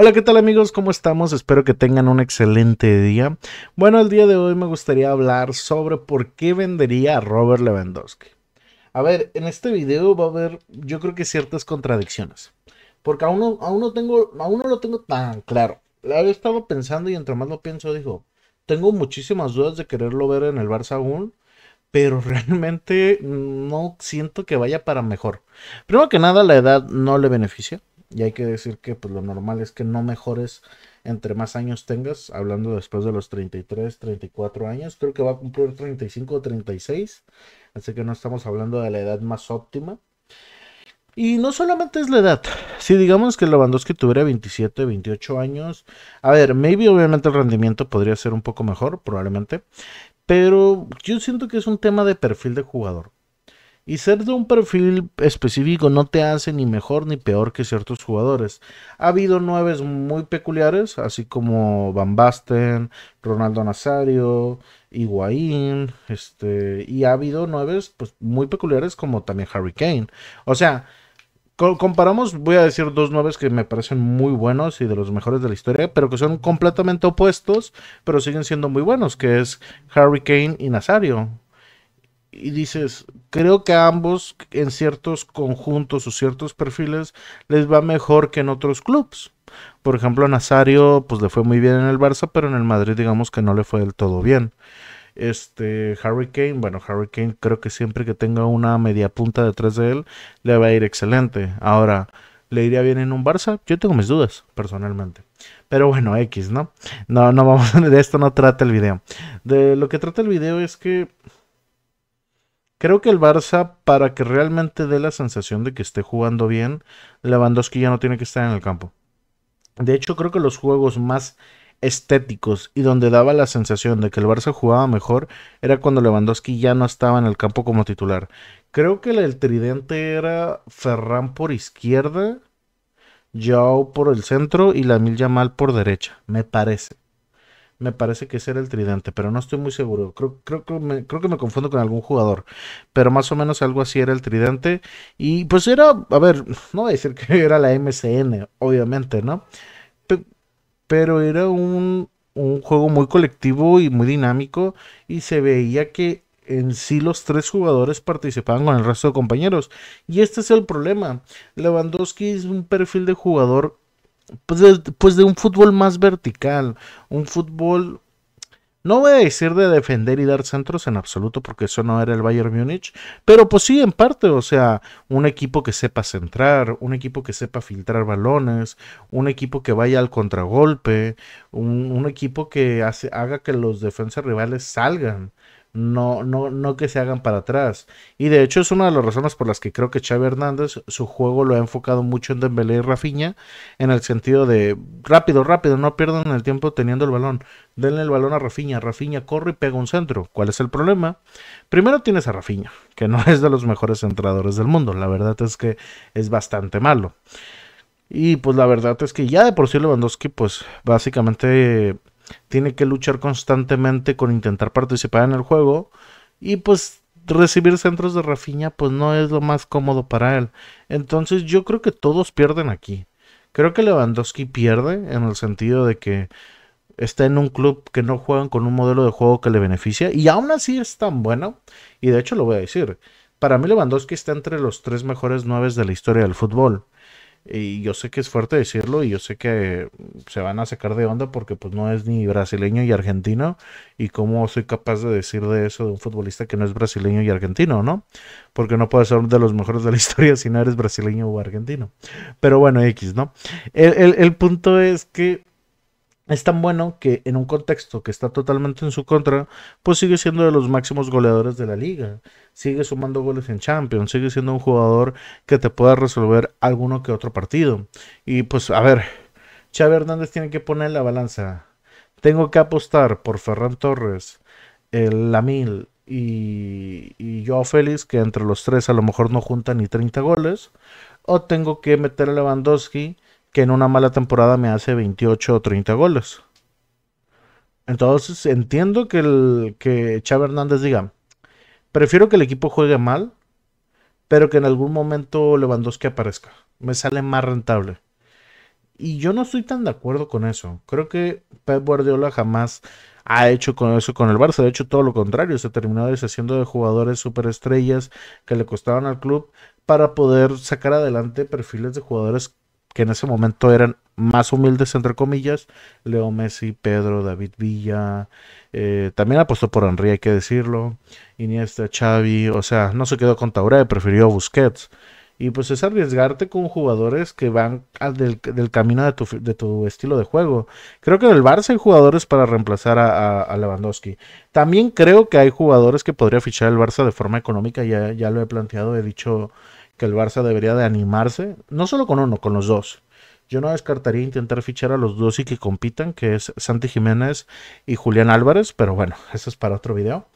Hola, ¿qué tal amigos? ¿Cómo estamos? Espero que tengan un excelente día. Bueno, el día de hoy me gustaría hablar sobre por qué vendería a Robert Lewandowski. A ver, en este video va a haber yo creo que ciertas contradicciones. Porque aún no, no tengo, aún no lo tengo tan claro. Lo había estado pensando y entre más lo pienso, digo, tengo muchísimas dudas de quererlo ver en el Barça aún pero realmente no siento que vaya para mejor. Primero que nada, la edad no le beneficia. Y hay que decir que pues, lo normal es que no mejores entre más años tengas, hablando después de los 33, 34 años, creo que va a cumplir 35 o 36, así que no estamos hablando de la edad más óptima. Y no solamente es la edad, si digamos que Lewandowski tuviera 27, 28 años, a ver, maybe obviamente el rendimiento podría ser un poco mejor, probablemente, pero yo siento que es un tema de perfil de jugador. Y ser de un perfil específico no te hace ni mejor ni peor que ciertos jugadores. Ha habido nueves muy peculiares, así como Van Basten, Ronaldo Nazario, Higuaín, este, y ha habido nueves pues, muy peculiares como también Harry Kane. O sea, comparamos, voy a decir dos nueves que me parecen muy buenos y de los mejores de la historia, pero que son completamente opuestos, pero siguen siendo muy buenos, que es Harry Kane y Nazario y dices, creo que a ambos en ciertos conjuntos o ciertos perfiles les va mejor que en otros clubes. Por ejemplo, a Nazario pues le fue muy bien en el Barça, pero en el Madrid digamos que no le fue del todo bien. Este Harry Kane, bueno, Harry Kane creo que siempre que tenga una media punta detrás de él le va a ir excelente. Ahora, ¿le iría bien en un Barça? Yo tengo mis dudas personalmente. Pero bueno, X, ¿no? No, no vamos, de esto no trata el video. De lo que trata el video es que Creo que el Barça, para que realmente dé la sensación de que esté jugando bien, Lewandowski ya no tiene que estar en el campo. De hecho, creo que los juegos más estéticos y donde daba la sensación de que el Barça jugaba mejor era cuando Lewandowski ya no estaba en el campo como titular. Creo que el tridente era Ferran por izquierda, Yao por el centro y Lamil Yamal por derecha, me parece. Me parece que ese era el tridente, pero no estoy muy seguro. Creo, creo, que me confundo con algún jugador, pero más o menos algo así era el tridente. Y pues era, a ver, no voy a decir que era la MCN, obviamente, ¿no? pero era un, un juego muy colectivo y muy dinámico y se veía que en sí los tres jugadores participaban con el resto de compañeros. Y este es el problema. Lewandowski es un perfil de jugador pues, pues de, un fútbol más vertical, un fútbol no voy a decir de defender y dar centros en absoluto porque eso no era el Bayern Múnich, pero pues sí, en parte, o sea, un equipo que sepa centrar, un equipo que sepa filtrar balones, un equipo que vaya al contragolpe, un, un equipo que haga que los defensas rivales salgan no, no, no que se hagan para atrás. Y de hecho es una de las razones por las que creo que Xavi Hernández su juego lo ha enfocado mucho en Dembélé y Rafinha, en el sentido de rápido, rápido, no pierdan el tiempo teniendo el balón. Denle el balón a Rafinha, Rafinha corre y pega un centro. ¿Cuál es el problema? Primero tienes a Rafinha, que no es de los mejores centradores del mundo, la verdad es que es bastante malo. Y pues la verdad es que ya de por sí Lewandowski pues básicamente tiene que luchar constantemente con intentar participar en el juego y pues recibir centros de Rafiña pues no es lo más cómodo para él. Entonces yo creo que todos pierden aquí. Creo que Lewandowski pierde en el sentido de que está en un club que no juegan con un modelo de juego que le beneficia y aún así es tan bueno y de hecho lo voy a decir. Para mí Lewandowski está entre los tres mejores nueves de la historia del fútbol. Y yo sé que es fuerte decirlo y yo sé que se van a sacar de onda porque pues no es ni brasileño y argentino. Y cómo soy capaz de decir de eso de un futbolista que no es brasileño y argentino, ¿no? Porque no puedes ser uno de los mejores de la historia si no eres brasileño o argentino. Pero bueno, X, ¿no? El, el punto es que es tan bueno que en un contexto que está totalmente en su contra, pues sigue siendo de los máximos goleadores de la liga. Sigue sumando goles en Champions, sigue siendo un jugador que te pueda resolver alguno que otro partido. Y pues a ver, Xavi Hernández tiene que poner la balanza. Tengo que apostar por Ferran Torres, el Lamil y, yo Joao Félix, que entre los tres a lo mejor no juntan ni 30 goles. O tengo que meter a Lewandowski que en una mala temporada me hace 28 o 30 goles. Entonces entiendo que, el, que Hernández diga, prefiero que el equipo juegue mal, pero que en algún momento Lewandowski aparezca. Me sale más rentable. Y yo no estoy tan de acuerdo con eso. Creo que Pep Guardiola jamás ha hecho con eso con el Barça. De hecho, todo lo contrario. Se ha terminado deshaciendo de jugadores superestrellas que le costaban al club para poder sacar adelante perfiles de jugadores que en ese momento eran más humildes, entre comillas, Leo Messi, Pedro, David Villa, eh, también apostó por Henry, hay que decirlo, Iniesta, Xavi, o sea, no se quedó con Tauré, prefirió Busquets. Y pues es arriesgarte con jugadores que van al del, camino de tu, de tu, estilo de juego. Creo que en el Barça hay jugadores para reemplazar a, Lewandowski. También creo que hay jugadores que podría fichar el Barça de forma económica, ya, ya lo he planteado, he dicho que el Barça debería de animarse, no solo con uno, con los dos. Yo no descartaría intentar fichar a los dos y que compitan, que es Santi Jiménez y Julián Álvarez, pero bueno, eso es para otro video.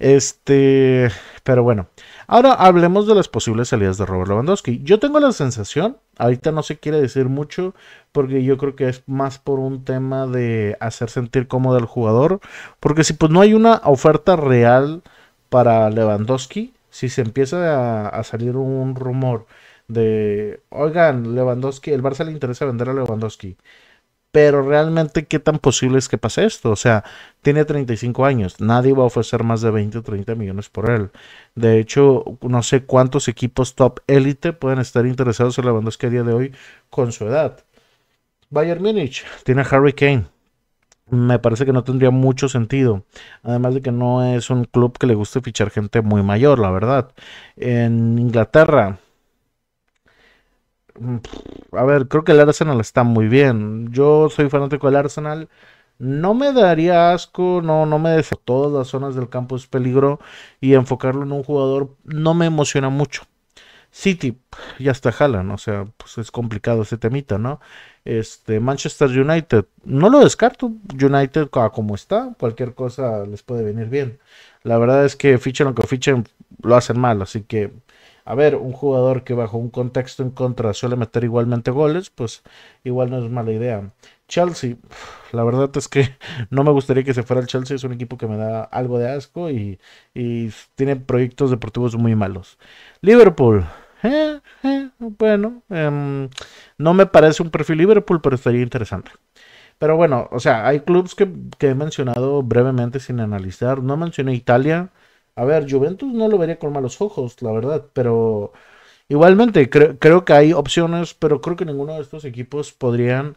Este, pero bueno, ahora hablemos de las posibles salidas de Robert Lewandowski. Yo tengo la sensación, ahorita no se quiere decir mucho, porque yo creo que es más por un tema de hacer sentir cómodo al jugador, porque si pues no hay una oferta real para Lewandowski, si se empieza a, salir un rumor de, oigan, Lewandowski, el Barça le interesa vender a Lewandowski. Pero realmente, ¿qué tan posible es que pase esto? O sea, tiene 35 años, nadie va a ofrecer más de 20 o 30 millones por él. De hecho, no sé cuántos equipos top élite pueden estar interesados en Lewandowski a día de hoy con su edad. Bayern Múnich tiene a Harry Kane, me parece que no tendría mucho sentido. Además de que no es un club que le guste fichar gente muy mayor, la verdad. En Inglaterra. Mm, a ver, creo que el Arsenal está muy bien. Yo soy fanático del Arsenal. No me daría asco, no, no me deseo. Todas las zonas del campo es peligro y enfocarlo en un jugador no me emociona mucho. City ya está jalan, o sea, pues es complicado ese temita, ¿no? Este Manchester United, no lo descarto, United como está, cualquier cosa les puede venir bien. La verdad es que fichan lo que fichen, lo hacen mal, así que a ver, un jugador que bajo un contexto en contra suele meter igualmente goles, pues igual no es mala idea. Chelsea, la verdad es que no me gustaría que se fuera el Chelsea, es un equipo que me da algo de asco y tiene proyectos deportivos muy malos. Liverpool, eh, eh, bueno, em, no me parece un perfil Liverpool, pero estaría interesante. Pero bueno, o sea, hay clubes que, he mencionado brevemente sin analizar. No mencioné Italia. A ver, Juventus no lo vería con malos ojos, la verdad, pero igualmente creo que hay opciones, pero creo que ninguno de estos equipos podrían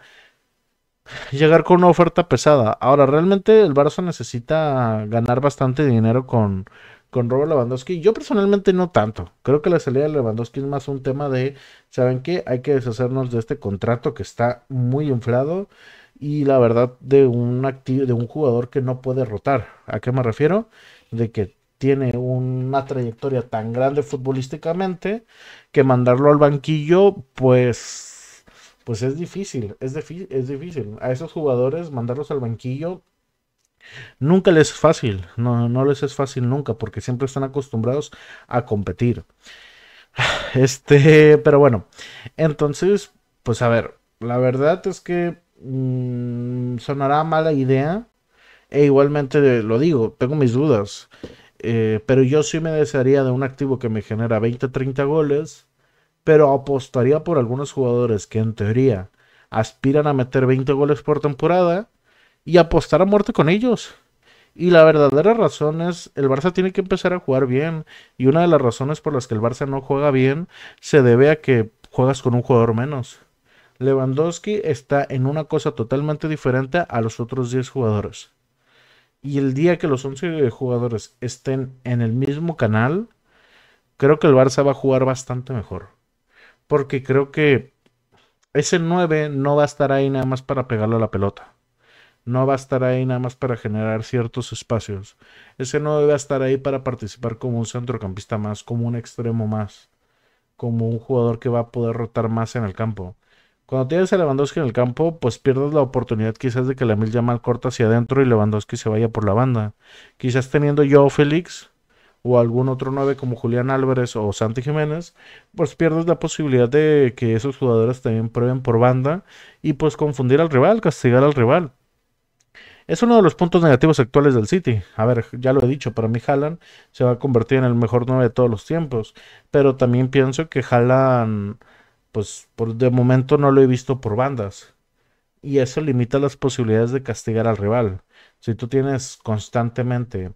llegar con una oferta pesada. Ahora, realmente el Barça necesita ganar bastante dinero con, con Robert Lewandowski. Yo personalmente no tanto. Creo que la salida de Lewandowski es más un tema de, ¿saben qué? Hay que deshacernos de este contrato que está muy inflado y la verdad de un, de un jugador que no puede rotar. ¿A qué me refiero? De que tiene una trayectoria tan grande futbolísticamente que mandarlo al banquillo, pues, pues es difícil, es, es difícil. A esos jugadores mandarlos al banquillo Nunca les es fácil, no, les es fácil nunca, porque siempre están acostumbrados a competir. Este, pero bueno, entonces, pues a ver, la verdad es que mm, sonará mala idea, e igualmente lo digo, tengo mis dudas, eh, pero yo sí me desearía de un activo que me genera 20-30 goles, pero apostaría por algunos jugadores que en teoría aspiran a meter 20 goles por temporada y apostar a muerte con ellos. Y la verdadera razón es, el Barça tiene que empezar a jugar bien. Y una de las razones por las que el Barça no juega bien se debe a que juegas con un jugador menos. Lewandowski está en una cosa totalmente diferente a los otros 10 jugadores. Y el día que los 11 jugadores estén en el mismo canal, creo que el Barça va a jugar bastante mejor. Porque creo que ese 9 no va a estar ahí nada más para pegarle a la pelota no va a estar ahí nada más para generar ciertos espacios. Ese no debe estar ahí para participar como un centrocampista más, como un extremo más, como un jugador que va a poder rotar más en el campo. Cuando tienes a Lewandowski en el campo, pues pierdes la oportunidad quizás de que la mil Yamal corta hacia adentro y Lewandowski se vaya por la banda. Quizás teniendo yo Félix o algún otro 9 como Julián Álvarez o Santi Jiménez, pues pierdes la posibilidad de que esos jugadores también prueben por banda y pues confundir al rival, castigar al rival. Es uno de los puntos negativos actuales del City. A ver, ya lo he dicho, para mí Haaland se va a convertir en el mejor 9 de todos los tiempos. Pero también pienso que Haaland, pues por, de momento no lo he visto por bandas. Y eso limita las posibilidades de castigar al rival. Si tú tienes constantemente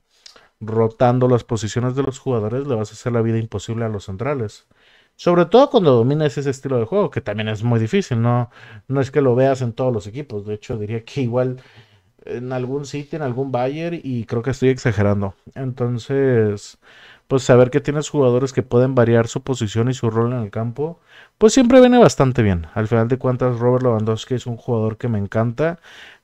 rotando las posiciones de los jugadores, le vas a hacer la vida imposible a los centrales. Sobre todo cuando dominas ese estilo de juego, que también es muy difícil, ¿no? No es que lo veas en todos los equipos. De hecho, diría que igual en algún sitio, en algún Bayern, y creo que estoy exagerando. Entonces, pues saber que tienes jugadores que pueden variar su posición y su rol en el campo, pues siempre viene bastante bien. Al final de cuentas, Robert Lewandowski es un jugador que me encanta,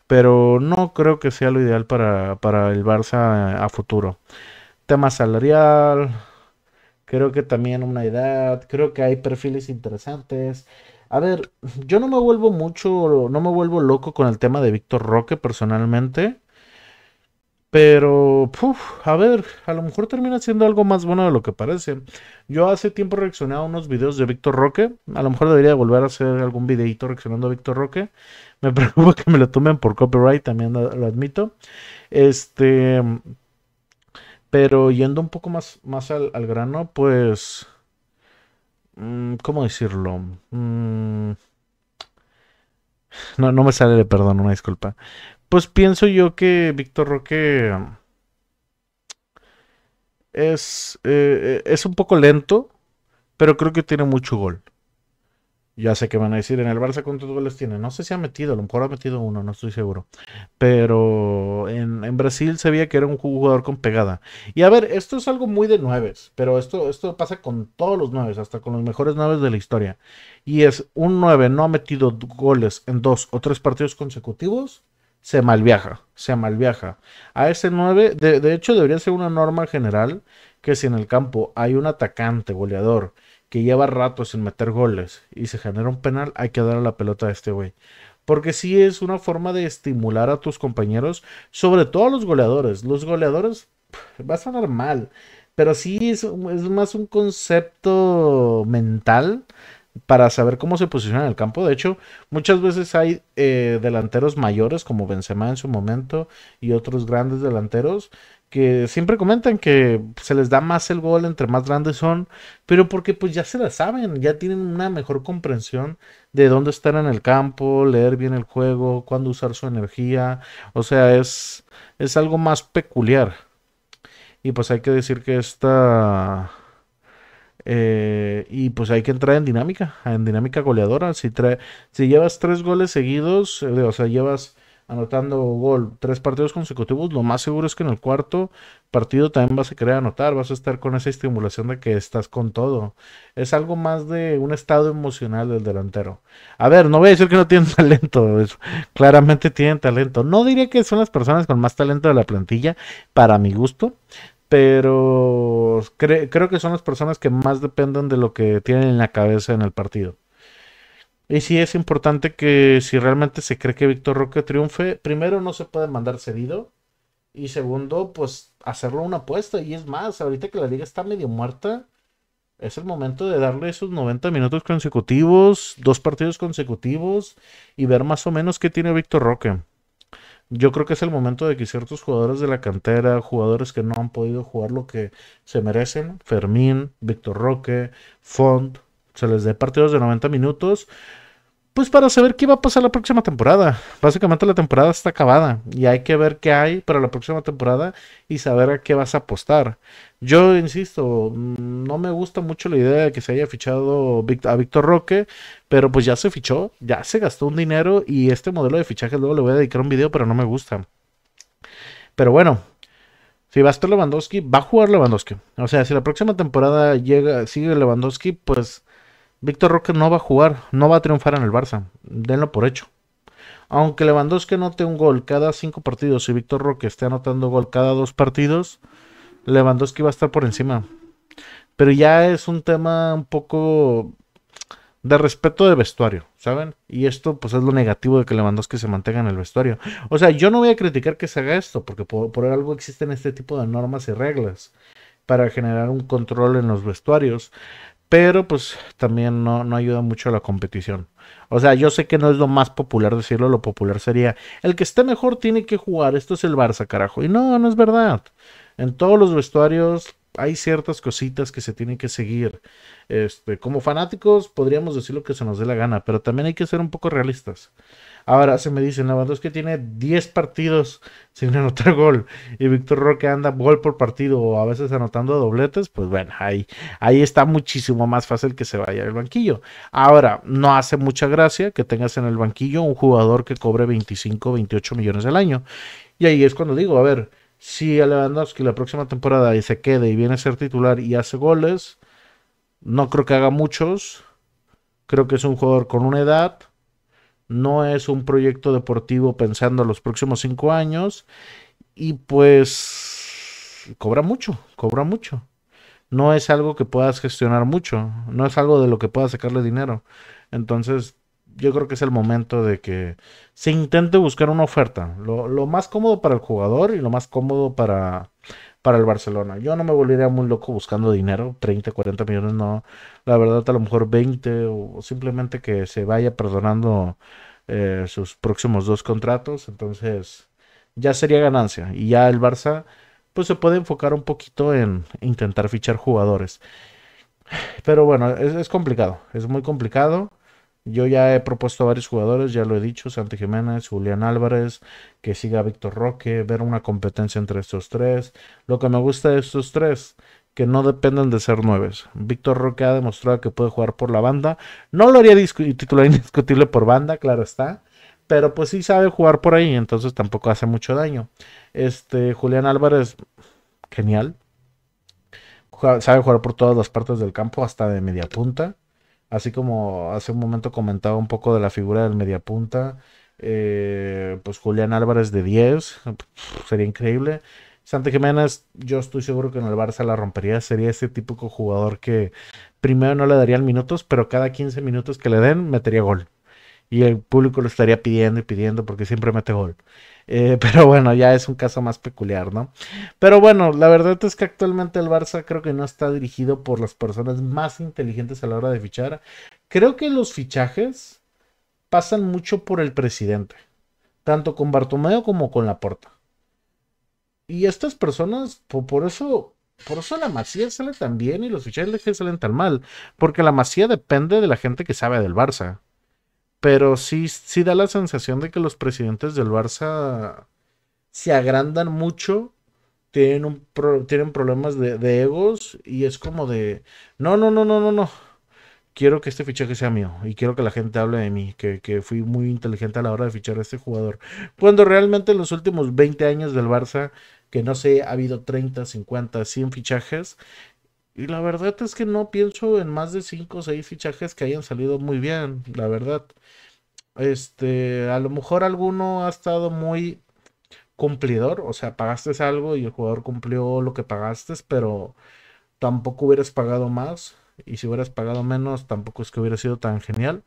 pero no creo que sea lo ideal para, para el Barça a futuro. Tema salarial, creo que también una edad, creo que hay perfiles interesantes. A ver, yo no me vuelvo mucho, no me vuelvo loco con el tema de Víctor Roque personalmente. Pero, a ver, a lo mejor termina siendo algo más bueno de lo que parece. Yo hace tiempo reaccioné a unos videos de Víctor Roque. A lo mejor debería volver a hacer algún videito reaccionando a Víctor Roque. Me preocupa que me lo tomen por copyright, también lo admito. Este. Pero yendo un poco más, más al grano, pues Mm, ¿Cómo decirlo? Mm. No, me sale de perdón, una disculpa. Pues pienso yo que Víctor Roque es, eh, eh, es un poco lento, pero creo que tiene mucho gol. Ya sé que van a decir, en el Barça cuántos goles tiene. No sé si ha metido, a lo mejor ha metido uno, no estoy seguro. Pero en, Brasil se veía que era un jugador con pegada. Y a ver, esto es algo muy de nueves, pero esto, esto pasa con todos los nueves, hasta con los mejores nueves de la historia. Y es un nueve no ha metido goles en dos o tres partidos consecutivos, se malviaja, se malviaja. A ese nueve, de, de hecho debería ser una norma general que si en el campo hay un atacante goleador que lleva rato sin meter goles y se genera un penal, hay que darle la pelota a este güey. Porque sí es una forma de estimular a tus compañeros, sobre todo a los goleadores. Los goleadores vas a sonar mal, pero sí es, más un concepto mental para saber cómo se posiciona en el campo. De hecho, muchas veces hay eh, delanteros mayores como Benzema en su momento y otros grandes delanteros que siempre comentan que se les da más el gol entre más grandes son, pero porque pues ya se la saben, ya tienen una mejor comprensión de dónde estar en el campo, leer bien el juego, cuándo usar su energía, o sea, es, es algo más peculiar. Y pues hay que decir que esta... Eh, y pues hay que entrar en dinámica, en dinámica goleadora. Si, si llevas tres goles seguidos, eh, o sea, llevas anotando gol tres partidos consecutivos, lo más seguro es que en el cuarto partido también vas a querer anotar, vas a estar con esa estimulación de que estás con todo. Es algo más de un estado emocional del delantero. A ver, no voy a decir que no tienen talento, claramente tienen talento. No diría que son las personas con más talento de la plantilla, para mi gusto, pero creo que son las personas que más dependen de lo que tienen en la cabeza en el partido. Y sí es importante que si realmente se cree que Víctor Roque triunfe, primero no se puede mandar cedido. Y segundo, pues hacerlo una apuesta. Y es más, ahorita que la liga está medio muerta, es el momento de darle esos 90 minutos consecutivos, dos partidos consecutivos y ver más o menos qué tiene Víctor Roque. Yo creo que es el momento de que ciertos jugadores de la cantera, jugadores que no han podido jugar lo que se merecen, Fermín, Víctor Roque, Font, se les dé partidos de 90 minutos, pues para saber qué va a pasar la próxima temporada. Básicamente la temporada está acabada y hay que ver qué hay para la próxima temporada y saber a qué vas a apostar. Yo insisto, no me gusta mucho la idea de que se haya fichado a Víctor Roque, pero pues ya se fichó, ya se gastó un dinero y este modelo de fichaje luego le voy a dedicar un video, pero no me gusta. Pero bueno, si va a estar Lewandowski, va a jugar Lewandowski. O sea, si la próxima temporada llega, sigue Lewandowski, pues Víctor Roque no va a jugar, no va a triunfar en el Barça, denlo por hecho. Aunque Lewandowski note un gol cada cinco partidos y Víctor Roque esté anotando gol cada dos partidos, Lewandowski va a estar por encima. Pero ya es un tema un poco de respeto de vestuario, ¿saben? Y esto pues es lo negativo de que Lewandowski se mantenga en el vestuario. O sea, yo no voy a criticar que se haga esto, porque por algo existen este tipo de normas y reglas para generar un control en los vestuarios pero pues también no, ayuda mucho a la competición. O sea, yo sé que no es lo más popular decirlo, lo popular sería, el que esté mejor tiene que jugar, esto es el Barça, carajo. Y no, no es verdad. En todos los vestuarios hay ciertas cositas que se tienen que seguir. Este, como fanáticos podríamos decir lo que se nos dé la gana, pero también hay que ser un poco realistas. Ahora se me dice Lewandowski tiene 10 partidos sin anotar gol y Víctor Roque anda gol por partido o a veces anotando dobletes, pues bueno, ahí, ahí está muchísimo más fácil que se vaya al banquillo. Ahora, no hace mucha gracia que tengas en el banquillo un jugador que cobre 25, 28 millones al año. Y ahí es cuando digo, a ver, si a Lewandowski la próxima temporada y se quede y viene a ser titular y hace goles, no creo que haga muchos. Creo que es un jugador con una edad no es un proyecto deportivo pensando los próximos cinco años y pues cobra mucho, cobra mucho. No es algo que puedas gestionar mucho, no es algo de lo que puedas sacarle dinero. Entonces, yo creo que es el momento de que se intente buscar una oferta. Lo, lo más cómodo para el jugador y lo más cómodo para para el Barcelona. Yo no me volvería muy loco buscando dinero, 30, 40 millones, no. La verdad, a lo mejor 20 o, simplemente que se vaya perdonando eh, sus próximos dos contratos. Entonces, ya sería ganancia. Y ya el Barça, pues se puede enfocar un poquito en intentar fichar jugadores. Pero bueno, es complicado, es muy complicado. Yo ya he propuesto a varios jugadores, ya lo he dicho, Santi Jiménez, Julián Álvarez, que siga Víctor Roque, ver una competencia entre estos tres. Lo que me gusta de estos tres, que no dependen de ser nueves. Víctor Roque ha demostrado que puede jugar por la banda. No lo haría titular indiscutible por banda, claro está. Pero pues sí sabe jugar por ahí, entonces tampoco hace mucho daño. Este, Julián Álvarez, genial. Sabe jugar por todas las partes del campo, hasta de media punta. Así como hace un momento comentaba un poco de la figura del mediapunta, eh, pues Julián Álvarez de 10, sería increíble. Santi Jiménez, yo estoy seguro que en el Barça la rompería. Sería ese típico jugador que primero no le darían minutos, pero cada 15 minutos que le den, metería gol y el público lo estaría pidiendo y pidiendo porque siempre mete gol. Eh, pero bueno, ya es un caso más peculiar, ¿no? Pero bueno, la verdad es que actualmente el Barça creo que no está dirigido por las personas más inteligentes a la hora de fichar. Creo que los fichajes pasan mucho por el presidente, tanto con Bartomeo como con Laporta. Y estas personas, por, por eso por eso la masía sale tan bien y los fichajes salen tan mal. Porque la masía depende de la gente que sabe del Barça. Pero sí, sí da la sensación de que los presidentes del Barça se agrandan mucho, tienen, un tienen problemas de, egos y es como de, no, no, no, no, no, no. Quiero que este fichaje sea mío y quiero que la gente hable de mí, que, que fui muy inteligente a la hora de fichar a este jugador. Cuando realmente en los últimos 20 años del Barça, que no sé, ha habido 30, 50, 100 fichajes, y la verdad es que no pienso en más de 5 o 6 fichajes que hayan salido muy bien, la verdad. Este, a lo mejor alguno ha estado muy cumplidor, o sea, pagaste algo y el jugador cumplió lo que pagaste, pero tampoco hubieras pagado más y si hubieras pagado menos tampoco es que hubiera sido tan genial.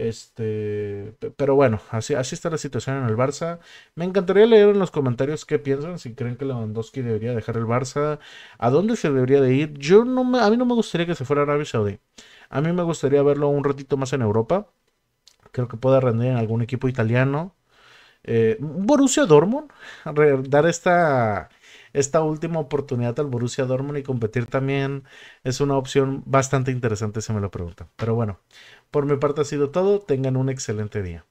Este, pero bueno, así, así está la situación en el Barça. Me encantaría leer en los comentarios qué piensan, si creen que Lewandowski debería dejar el Barça, a dónde se debería de ir. Yo no me, a mí no me gustaría que se fuera a Arabia Saudí. A mí me gustaría verlo un ratito más en Europa. Creo que pueda rendir en algún equipo italiano. Eh, Borussia Dortmund, dar esta esta última oportunidad al Borussia Dortmund y competir también es una opción bastante interesante, se me lo pregunta Pero bueno, por mi parte ha sido todo. Tengan un excelente día.